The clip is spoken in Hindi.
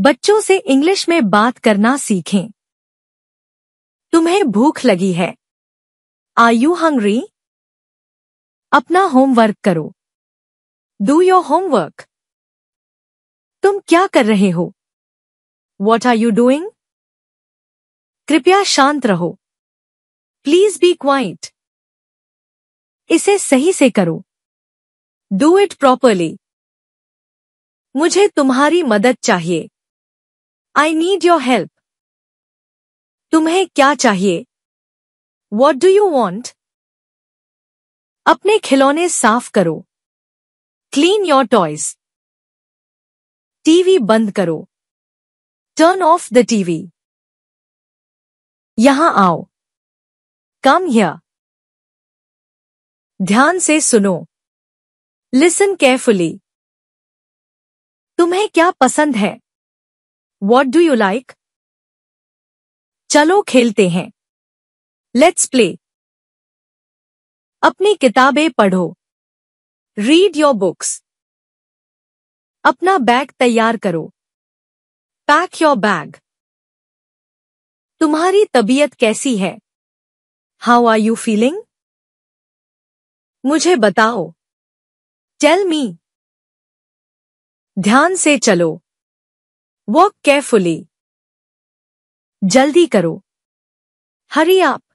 बच्चों से इंग्लिश में बात करना सीखें तुम्हें भूख लगी है आर यू हंग्री अपना होमवर्क करो डू योर होमवर्क तुम क्या कर रहे हो वॉट आर यू डूइंग कृपया शांत रहो प्लीज बी क्वाइट इसे सही से करो डू इट प्रॉपरली मुझे तुम्हारी मदद चाहिए आई नीड योर हेल्प तुम्हें क्या चाहिए वॉट डू यू वॉन्ट अपने खिलौने साफ करो क्लीन योर टॉयज टीवी बंद करो टर्न ऑफ द टीवी यहां आओ कम हिया ध्यान से सुनो लिसन केयरफुली तुम्हें क्या पसंद है वॉट डू यू लाइक चलो खेलते हैं लेट्स प्ले अपनी किताबें पढ़ो रीड योर बुक्स अपना बैग तैयार करो पैक योर बैग तुम्हारी तबीयत कैसी है हाउ आर यू फीलिंग मुझे बताओ टेल मी ध्यान से चलो वॉक केयरफुली जल्दी करो हरी आप